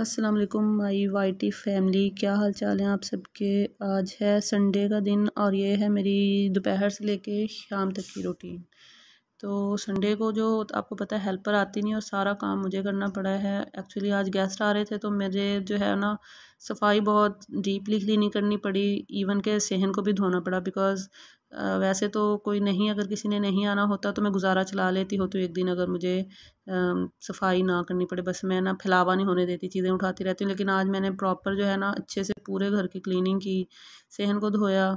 अस्सलाम वालेकुम माई वाइटी फैमिली क्या हाल चाल है आप सबके आज है संडे का दिन और ये है मेरी दोपहर से लेके शाम तक की रूटीन तो संडे को जो आपको पता है हेल्पर आती नहीं और सारा काम मुझे करना पड़ा है एक्चुअली आज गेस्ट आ रहे थे तो मुझे जो है ना सफाई बहुत डीपली क्लीनिंग करनी पड़ी इवन के सेहन को भी धोना पड़ा बिकॉज़ वैसे तो कोई नहीं अगर किसी ने नहीं आना होता तो मैं गुजारा चला लेती हो तो एक दिन अगर मुझे सफाई ना करनी पड़े बस मैं ना फैलावा नहीं होने देती चीज़ें उठाती रहती हूँ लेकिन आज मैंने प्रॉपर जो है ना अच्छे से पूरे घर की क्लीनिंग की सेहन को धोया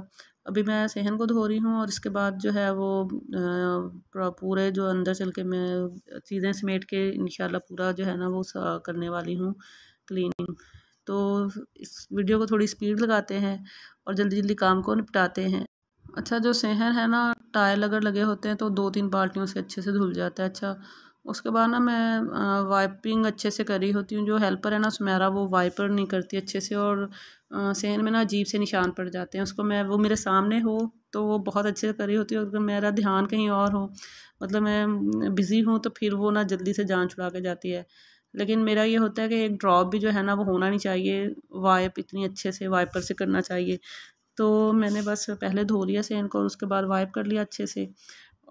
अभी मैं सेहन को धो रही हूँ और इसके बाद जो है वो पूरे जो अंदर चल के मैं चीज़ें समेट के इन पूरा जो है ना वो करने वाली हूँ क्लीनिंग तो इस वीडियो को थोड़ी स्पीड लगाते हैं और जल्दी जल्दी काम को निपटाते हैं अच्छा जो सेहन है ना टायल अगर लगे होते हैं तो दो तीन बाल्टियों से अच्छे से धुल जाता है अच्छा उसके बाद ना मैं वाइपिंग अच्छे से करी होती हूँ जो हेल्पर है ना सुमेरा वो वाइपर नहीं करती अच्छे से और सेहन में ना अजीब से निशान पड़ जाते हैं उसको मैं वो मेरे सामने हो तो वो बहुत अच्छे से करी होती है अगर मेरा ध्यान कहीं और हो मतलब मैं बिज़ी हूँ तो फिर वो ना जल्दी से जान छुड़ा के जाती है लेकिन मेरा ये होता है कि एक ड्रॉप भी जो है ना वो होना नहीं चाहिए वाइप इतनी अच्छे से वाइपर से करना चाहिए तो मैंने बस पहले धो लिया सेहन को और उसके बाद वाइप कर लिया अच्छे से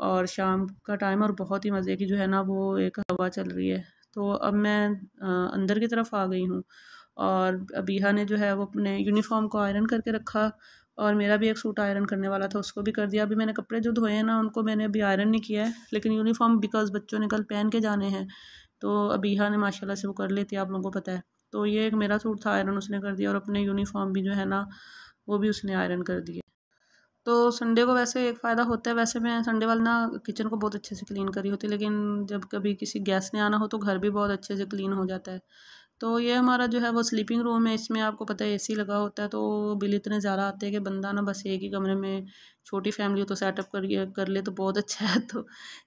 और शाम का टाइम और बहुत ही मज़े की जो है ना वो एक हवा चल रही है तो अब मैं अंदर की तरफ आ गई हूँ और अबीहा ने जो है वो अपने यूनिफॉर्म को आयरन करके रखा और मेरा भी एक सूट आयरन करने वाला था उसको भी कर दिया अभी मैंने कपड़े जो धोए हैं ना उनको मैंने अभी आयरन नहीं किया है लेकिन यूनिफॉर्म बिकॉज बच्चों ने कल पहन के जाने हैं तो अबीहा ने माशाल्लाह से वो कर लेती आप लोगों को पता है तो ये एक मेरा सूट था आयरन उसने कर दिया और अपने यूनिफॉर्म भी जो है ना वो भी उसने आयरन कर दिया तो संडे को वैसे एक फ़ायदा होता है वैसे मैं संडे वाले ना किचन को बहुत अच्छे से क्लीन करी होती लेकिन जब कभी किसी गैस ने आना हो तो घर भी बहुत अच्छे से क्लीन हो जाता है तो ये हमारा जो है वो स्लीपिंग रूम है इसमें आपको पता है एसी लगा होता है तो बिल इतने ज़्यादा आते हैं कि बंदा ना बस एक ही कमरे में छोटी फैमिली हो तो सेटअप कर कर ले तो बहुत अच्छा है तो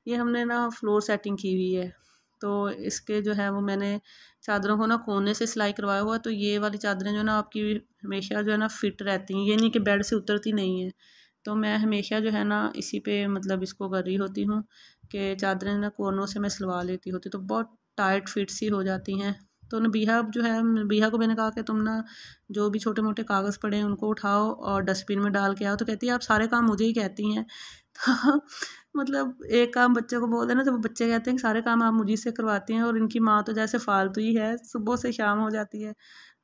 ये हमने ना फ्लोर सेटिंग की हुई है तो इसके जो है वो मैंने चादरों को ना कोने से सिलाई करवाया हुआ तो ये वाली चादरें जो ना आपकी हमेशा जो है ना फिट रहती हैं ये नहीं कि बेड से उतरती नहीं है तो मैं हमेशा जो है ना इसी पे मतलब इसको कर रही होती हूँ कि चादरें ना कोनों से मैं सिलवा लेती होती तो बहुत टाइट फिट सी हो जाती हैं तो नबीहा जो है नबीहा को मैंने कहा कि तुम ना जो भी छोटे मोटे कागज़ पड़े उनको उठाओ और डस्टबिन में डाल के आओ तो कहती है आप सारे काम मुझे ही कहती हैं मतलब एक काम बच्चे को बोल देना तो बच्चे कहते हैं कि सारे काम आप मुझी से करवाती हैं और इनकी माँ तो जैसे फालतू ही है सुबह से शाम हो जाती है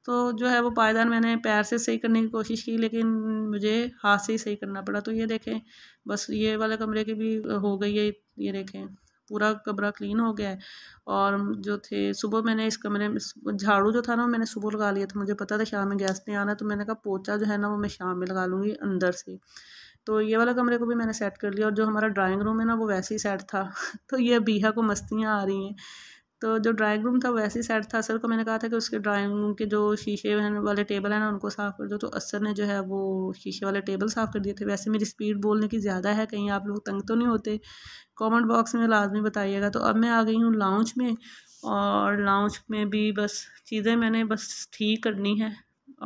तो जो है वो पायदान मैंने पैर से सही करने की कोशिश की लेकिन मुझे हाथ से ही सही करना पड़ा तो ये देखें बस ये वाले कमरे की भी हो गई है ये देखें पूरा कमरा क्लीन हो गया है और जो थे सुबह मैंने इस कमरे में झाड़ू जो था ना मैंने सुबह लगा लिया था मुझे पता था शाम में गेस्ट नहीं आना तो मैंने कहा पोचा जो है ना वो मैं शाम में लगा लूँगी अंदर से तो ये वाला कमरे को भी मैंने सेट कर लिया और जो हमारा ड्राइंग रूम है ना वो वैसे ही सेट था तो ये बीहा को मस्तियाँ आ रही हैं तो जो ड्राइंग रूम था वो ऐसी साइड था असर को मैंने कहा था कि उसके ड्राइंग रूम के जो शीशे वाले टेबल हैं ना उनको साफ़ कर दो तो असर ने जो है वो शीशे वाले टेबल साफ़ कर दिए थे वैसे मेरी स्पीड बोलने की ज़्यादा है कहीं आप लोग तंग तो नहीं होते कमेंट बॉक्स में लाजमी बताइएगा तो अब मैं आ गई हूँ लाउच में और लाउच में भी बस चीज़ें मैंने बस ठीक करनी है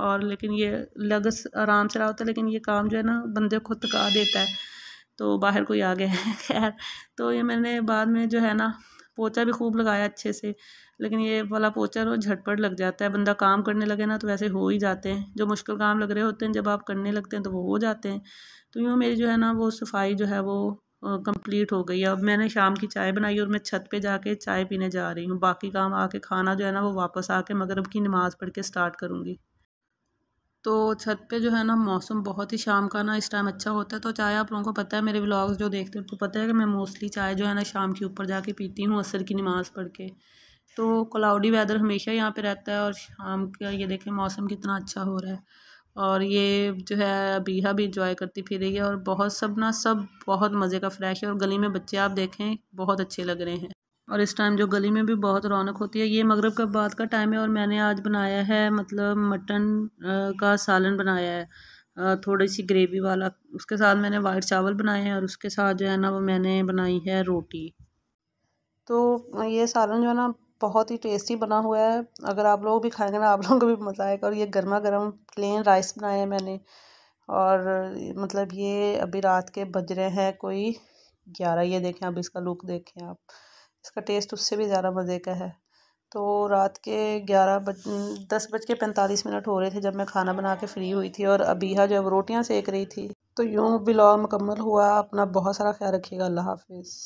और लेकिन ये लगस आराम से रहा होता है लेकिन ये काम जो है ना बंदे को थका देता है तो बाहर कोई आ गया है खैर तो ये मैंने बाद में जो है ना पोचा भी खूब लगाया अच्छे से लेकिन ये वाला पोचा रोज झटपट लग जाता है बंदा काम करने लगे ना तो वैसे हो ही जाते हैं जो मुश्किल काम लग रहे होते हैं जब आप करने लगते हैं तो वो हो जाते हैं तो यूँ मेरी जो है ना वो सफाई जो है वो कंप्लीट हो गई अब मैंने शाम की चाय बनाई और मैं छत पे जाके चाय पीने जा रही हूँ बाकी काम आके खाना जो है ना वो वापस आके मगरब की नमाज़ पढ़ के स्टार्ट करूँगी तो छत पे जो है ना मौसम बहुत ही शाम का ना इस टाइम अच्छा होता है तो चाय आप लोगों को पता है मेरे ब्लॉग्स जो देखते हैं तो पता है कि मैं मोस्टली चाय जो है ना शाम के ऊपर जाके पीती हूँ असर की नमाज़ पढ़ के तो क्लाउडी वेदर हमेशा यहाँ पे रहता है और शाम का ये देखें मौसम कितना अच्छा हो रहा है और ये जो है बीहा भी इंजॉय करती फिर रही है और बहुत सब ना सब बहुत मज़े का फ्रेश है और गली में बच्चे आप देखें बहुत अच्छे लग रहे हैं और इस टाइम जो गली में भी बहुत रौनक होती है ये मगरब का बाद का टाइम है और मैंने आज बनाया है मतलब मटन का सालन बनाया है थोड़ी सी ग्रेवी वाला उसके साथ मैंने वाइट चावल बनाए हैं और उसके साथ जो है ना वो मैंने बनाई है रोटी तो ये सालन जो है ना बहुत ही टेस्टी बना हुआ है अगर आप लोग भी खाएंगे ना आप लोगों को भी मज़ा आएगा और ये गर्मा गर्म प्लेन राइस बनाया है मैंने और मतलब ये अभी रात के बज रहे हैं कोई ग्यारह ये देखें अब इसका लुक देखें आप इसका टेस्ट उससे भी ज़्यादा मज़े का है तो रात के ग्यारह बज दस बज के पैंतालीस मिनट हो रहे थे जब मैं खाना बना के फ़्री हुई थी और अबीहा जब रोटियां सेक रही थी तो यूँ ब्लॉग मुकम्मल हुआ अपना बहुत सारा ख्याल रखिएगा अल्लाह हाफिज़